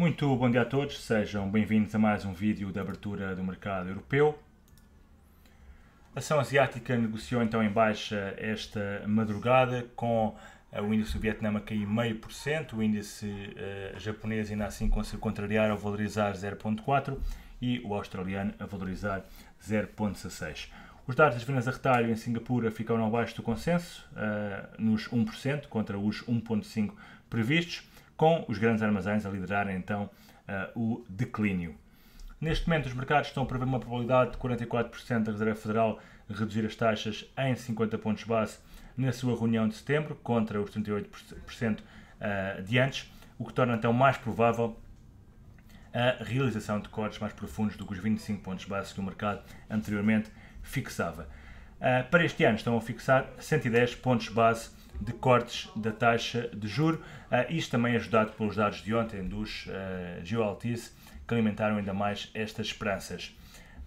Muito bom dia a todos, sejam bem-vindos a mais um vídeo da abertura do mercado europeu. A ação asiática negociou então em baixa esta madrugada, com eh, o índice do Vietnã a cair 0,5%, o índice uh, japonês ainda assim conseguiu contrariar ao valorizar 0,4% e o australiano a valorizar 0,16%. Os dados das vendas a retalho em Singapura ficaram abaixo do consenso, uh, nos 1%, contra os 1,5% previstos com os grandes armazéns a liderarem então eh, o declínio. Neste momento, os mercados estão a prever uma probabilidade de 44% da Reserva Federal reduzir as taxas em 50 pontos base na sua reunião de setembro, contra os 38% eh, de antes, o que torna então mais provável a realização de cortes mais profundos do que os 25 pontos base que o mercado anteriormente fixava. Eh, para este ano, estão a fixar 110 pontos base de cortes da taxa de juro. Uh, isto também ajudado pelos dados de ontem dos uh, ah, GeoAltice, que alimentaram ainda mais estas esperanças.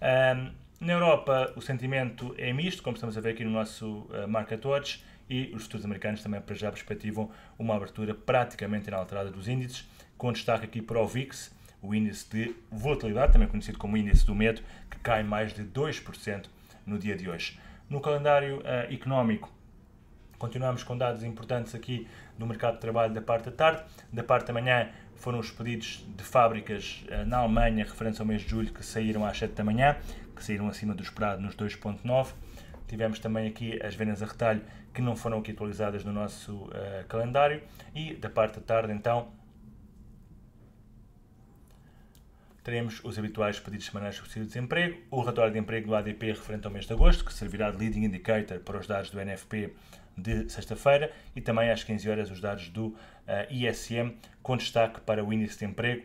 Ah, na Europa, o sentimento é misto, como estamos a ver aqui no nosso uh, Market Watch, e os futuros americanos também para já perspectivam uma abertura praticamente inalterada dos índices, com destaque aqui para o VIX, o índice de volatilidade, também conhecido como índice do medo, que cai mais de 2% no dia de hoje. No calendário uh, económico, Continuamos com dados importantes aqui no mercado de trabalho da parte da tarde. Da parte da manhã foram os pedidos de fábricas eh, na Alemanha, referente ao mês de julho, que saíram às 7 da manhã, que saíram acima do esperado nos 2,9. Tivemos também aqui as vendas a retalho que não foram aqui atualizadas no nosso uh, calendário. E da parte da tarde, então, teremos os habituais pedidos semanais de subsídio de desemprego, o relatório de emprego do ADP referente ao mês de agosto, que servirá de leading indicator para os dados do NFP de sexta-feira, e também às 15 horas os dados do uh, eh, ISM, com destaque para o índice de emprego,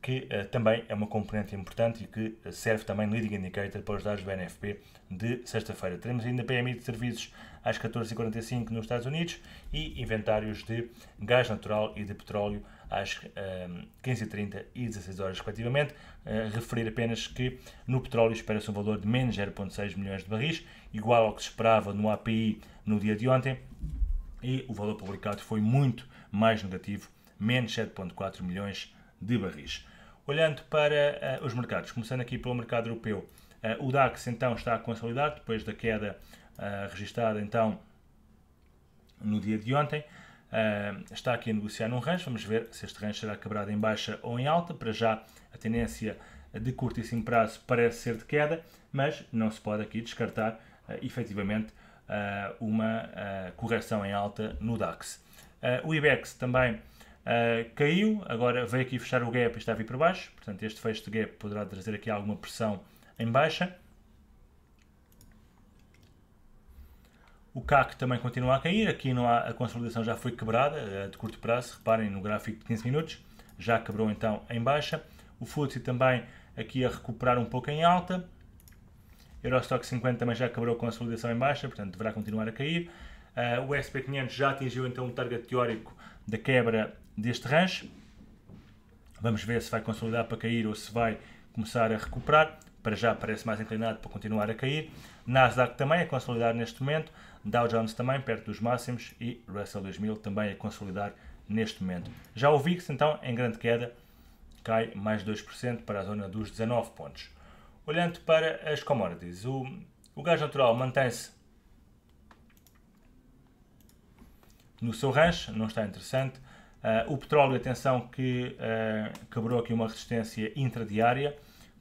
que uh, também é uma componente importante e que eh, serve também de leading indicator para os dados do NFP de sexta-feira. Teremos ainda PMI de serviços às 14h45 nos Estados Unidos e inventários de gás natural e de petróleo às ehm, uh, 15h30 e 16 horas respectivamente. Uh, referir apenas que no petróleo espera-se um valor de menos 0,6 milhões de barris, igual ao que se esperava no API no dia de ontem, e o valor publicado foi muito mais negativo, menos 7,4 milhões de barris. Olhando para uh, os mercados, começando aqui pelo mercado europeu, eh, o DAX então está a consolidar depois da queda registada então no dia de ontem. Ah, está aqui a negociar num range. Vamos ver se este range será quebrado em baixa ou em alta. Para já, a tendência de curtíssimo prazo parece ser de queda, mas não se pode aqui descartar uh, efetivamente uh, uma uh, correção em alta no DAX. o IBEX também caiu, agora veio aqui fechar o gap e está a vir para baixo, portanto este fecho de gap poderá trazer aqui alguma pressão em baixa. O CAC também continua a cair, aqui não há, a consolidação já foi quebrada eh, de curto prazo, reparem no gráfico de 15 minutos, já quebrou então em baixa. O FTSE também aqui a recuperar um pouco em alta. Eurostock 50 também já quebrou a consolidação em baixa, portanto deverá continuar a cair. Eh, o SP500 já atingiu então o um target teórico da quebra deste range. Vamos ver se vai consolidar para cair ou se vai começar a recuperar para já parece mais inclinado para continuar a cair. Nasdaq também a consolidar neste momento, Dow Jones também perto dos máximos e Russell 2000 também a consolidar neste momento. Já o VIX então em grande queda, cai mais 2% para a zona dos 19 pontos. Olhando para as commodities, o, o gás natural mantém-se no seu rancho, não está interessante. Uh, o petróleo, atenção, que uh, quebrou aqui uma resistência intradiária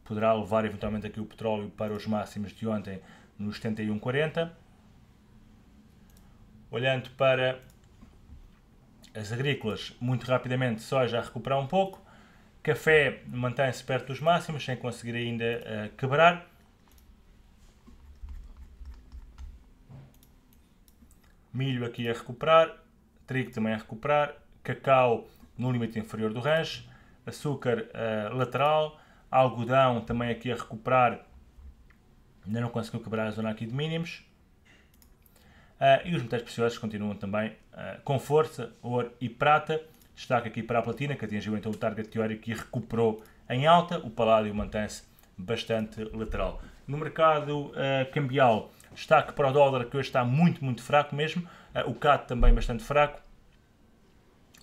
poderá levar eventualmente aqui o petróleo para os máximos de ontem nos 71,40. Olhando para as agrícolas, muito rapidamente, soja a recuperar um pouco. Café mantém-se perto dos máximos, sem conseguir ainda uh, quebrar. Milho aqui a recuperar, trigo também a recuperar, cacau no limite inferior do range, açúcar uh, lateral, Algodão também aqui a recuperar. Ainda não conseguiu quebrar a zona aqui de mínimos. Uh, e os metais preciosos continuam também uh, com força, ouro e prata. Destaque aqui para a platina, que atingiu então o target teórico e recuperou em alta. O paládio mantém-se bastante lateral. No mercado uh, cambial, destaque para o dólar, que hoje está muito, muito fraco mesmo. o CAD também bastante fraco.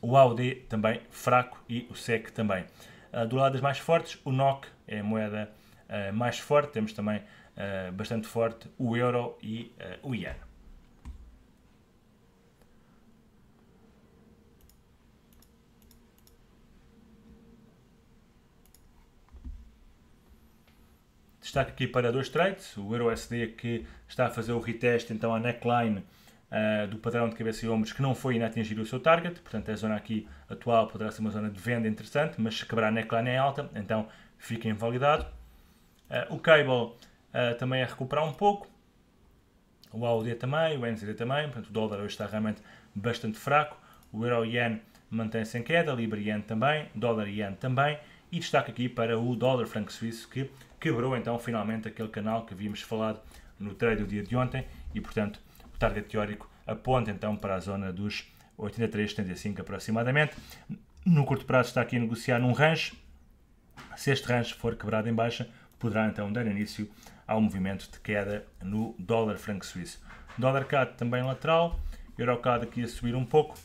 O AUD também fraco e o SEC também. Ah, do lado das mais fortes, o NOC é a moeda ah, mais forte, temos também ah, bastante forte o euro e o ian Destaque aqui para dois trades, o EuroSD que está a fazer o reteste então a neckline uh, do padrão de cabeça e ombros que não foi ainda atingir o seu target, portanto a zona aqui atual poderá ser uma zona de venda interessante, mas se quebrar a neckline é alta, então fica invalidado. Uh, o cable eh, também é recuperar um pouco, o AUD é também, o NZD também, portanto o dólar hoje está realmente bastante fraco, o euro-yen mantém-se em queda, libra-yen também, dólar-yen também, e destaque aqui para o dólar franco suíço que quebrou então finalmente aquele canal que havíamos falado no trade do dia de ontem e portanto target teórico aponta então para a zona dos 83,75 aproximadamente. No curto prazo está aqui a negociar num range. Se este range for quebrado em baixa, poderá então dar início ao movimento de queda no dólar franco suíço. Dólar CAD também lateral, Euro CAD aqui a subir um pouco.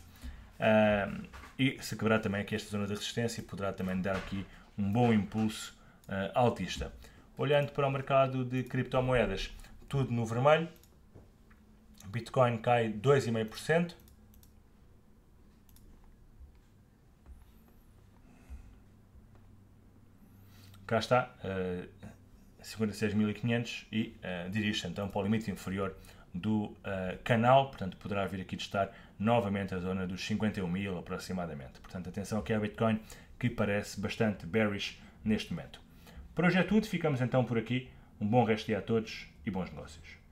Uh, e se quebrar também aqui esta zona de resistência, poderá também dar aqui um bom impulso uh, altista. Olhando para o mercado de criptomoedas, tudo no vermelho, Bitcoin cai 2,5%. Cá está, uh, eh, 56.500 e uh, eh, dirige-se então para o limite inferior do uh, canal, portanto poderá vir aqui estar novamente a zona dos 51 mil aproximadamente. Portanto, atenção aqui ao é Bitcoin que parece bastante bearish neste momento. Por hoje é tudo, ficamos então por aqui. Um bom resto de dia a todos e bons negócios.